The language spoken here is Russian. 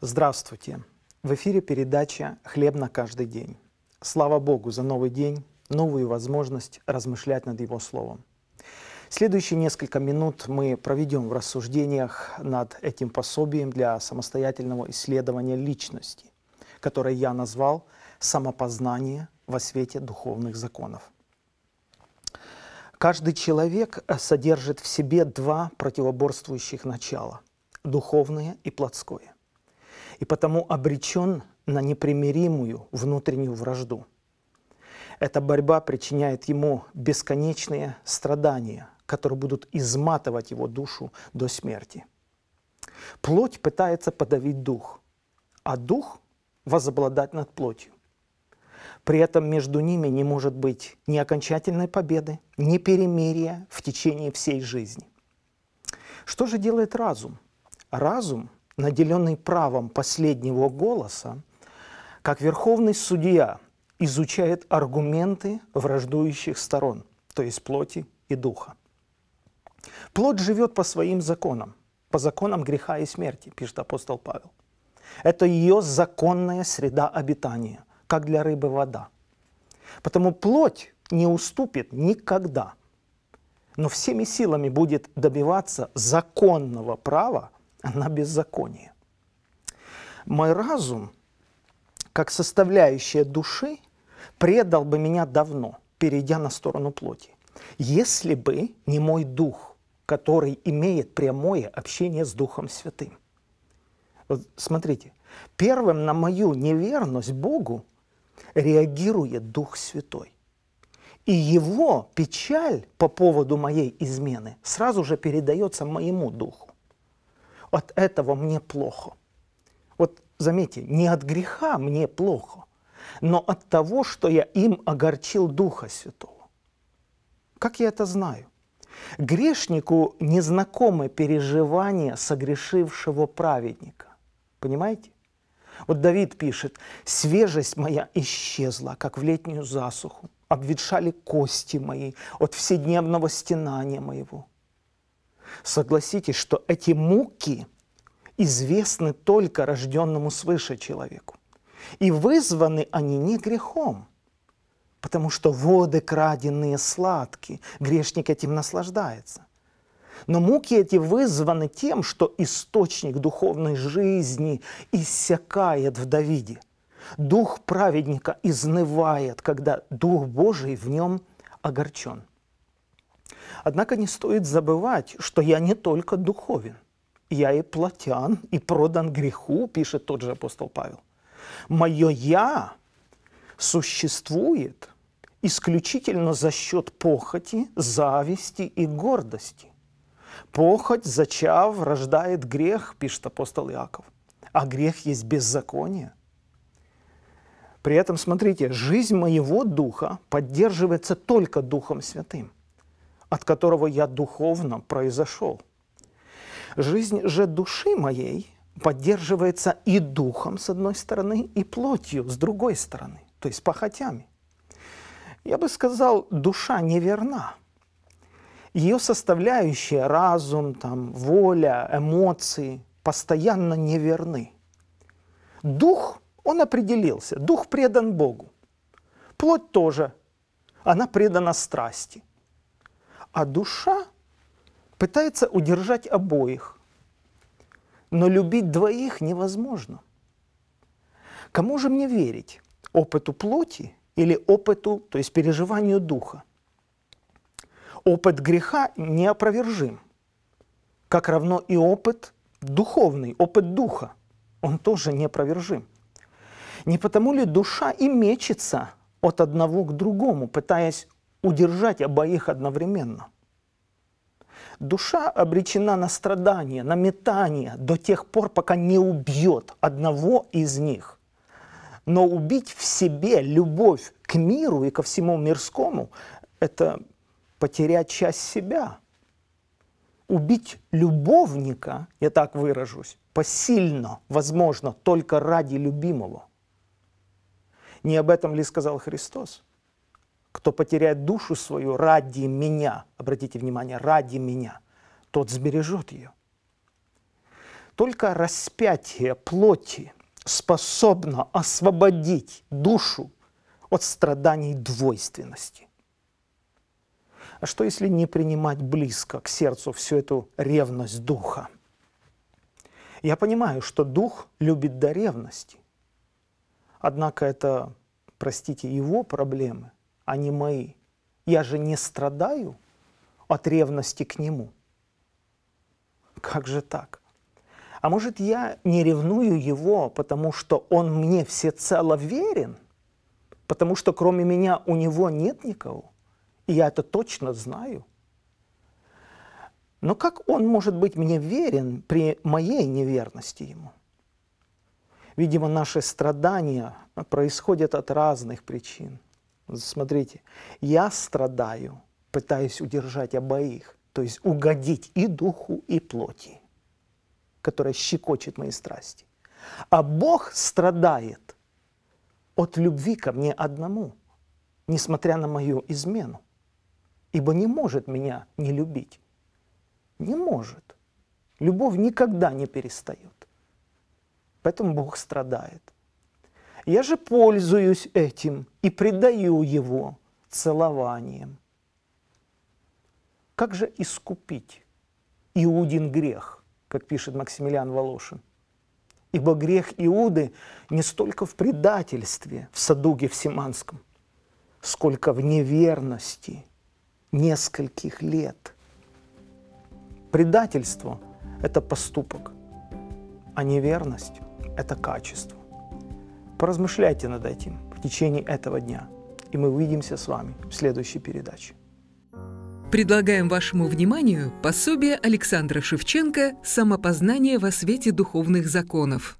Здравствуйте! В эфире передача «Хлеб на каждый день». Слава Богу за новый день, новую возможность размышлять над Его Словом. Следующие несколько минут мы проведем в рассуждениях над этим пособием для самостоятельного исследования личности, которое я назвал «Самопознание во свете духовных законов». Каждый человек содержит в себе два противоборствующих начала – духовное и плотское и потому обречен на непримиримую внутреннюю вражду. Эта борьба причиняет ему бесконечные страдания, которые будут изматывать его душу до смерти. Плоть пытается подавить дух, а дух – возобладать над плотью. При этом между ними не может быть ни окончательной победы, ни перемирия в течение всей жизни. Что же делает разум? Разум наделенный правом последнего голоса, как верховный судья изучает аргументы враждующих сторон, то есть плоти и духа. Плоть живет по своим законам, по законам греха и смерти, пишет апостол Павел. Это ее законная среда обитания, как для рыбы вода. Потому плоть не уступит никогда, но всеми силами будет добиваться законного права на беззаконие. Мой разум, как составляющая души, предал бы меня давно, перейдя на сторону плоти, если бы не мой дух, который имеет прямое общение с Духом Святым. Вот смотрите, первым на мою неверность Богу реагирует Дух Святой. И его печаль по поводу моей измены сразу же передается моему духу. От этого мне плохо. Вот заметьте, не от греха мне плохо, но от того, что я им огорчил Духа Святого. Как я это знаю? Грешнику незнакомы переживания согрешившего праведника. Понимаете? Вот Давид пишет, «Свежесть моя исчезла, как в летнюю засуху, обветшали кости мои от вседневного стенания моего». Согласитесь, что эти муки известны только рожденному свыше человеку. И вызваны они не грехом, потому что воды краденные сладкие, грешник этим наслаждается. Но муки эти вызваны тем, что источник духовной жизни иссякает в Давиде. Дух праведника изнывает, когда Дух Божий в нем огорчен. Однако не стоит забывать, что я не только духовен. Я и платян, и продан греху, пишет тот же апостол Павел. Мое «я» существует исключительно за счет похоти, зависти и гордости. Похоть, зачав, рождает грех, пишет апостол Иаков. А грех есть беззаконие. При этом, смотрите, жизнь моего духа поддерживается только Духом Святым от которого я духовно произошел. Жизнь же души моей поддерживается и духом, с одной стороны, и плотью, с другой стороны, то есть похотями. Я бы сказал, душа неверна. Ее составляющие – разум, там, воля, эмоции – постоянно неверны. Дух, он определился, дух предан Богу. Плоть тоже, она предана страсти а душа пытается удержать обоих. Но любить двоих невозможно. Кому же мне верить? Опыту плоти или опыту, то есть переживанию духа? Опыт греха неопровержим, как равно и опыт духовный, опыт духа. Он тоже неопровержим. Не потому ли душа и мечется от одного к другому, пытаясь удержать обоих одновременно. Душа обречена на страдания, на метание до тех пор, пока не убьет одного из них. Но убить в себе любовь к миру и ко всему мирскому – это потерять часть себя. Убить любовника, я так выражусь, посильно, возможно, только ради любимого. Не об этом ли сказал Христос? кто потеряет душу свою ради меня, обратите внимание, ради меня, тот сбережет ее. Только распятие плоти способно освободить душу от страданий двойственности. А что, если не принимать близко к сердцу всю эту ревность духа? Я понимаю, что дух любит до ревности. Однако это, простите, его проблемы они а мои. Я же не страдаю от ревности к нему. Как же так? А может, я не ревную его, потому что он мне всецело верен? Потому что кроме меня у него нет никого? И я это точно знаю. Но как он может быть мне верен при моей неверности ему? Видимо, наши страдания происходят от разных причин – Смотрите, я страдаю, пытаюсь удержать обоих, то есть угодить и духу, и плоти, которая щекочет мои страсти. А Бог страдает от любви ко мне одному, несмотря на мою измену, ибо не может меня не любить. Не может. Любовь никогда не перестает. Поэтому Бог страдает. Я же пользуюсь этим и предаю его целованием. Как же искупить Иудин грех, как пишет Максимилиан Волошин? Ибо грех Иуды не столько в предательстве в Садуге в Симанском, сколько в неверности нескольких лет. Предательство – это поступок, а неверность – это качество. Поразмышляйте над этим в течение этого дня, и мы увидимся с вами в следующей передаче. Предлагаем вашему вниманию пособие Александра Шевченко «Самопознание во свете духовных законов».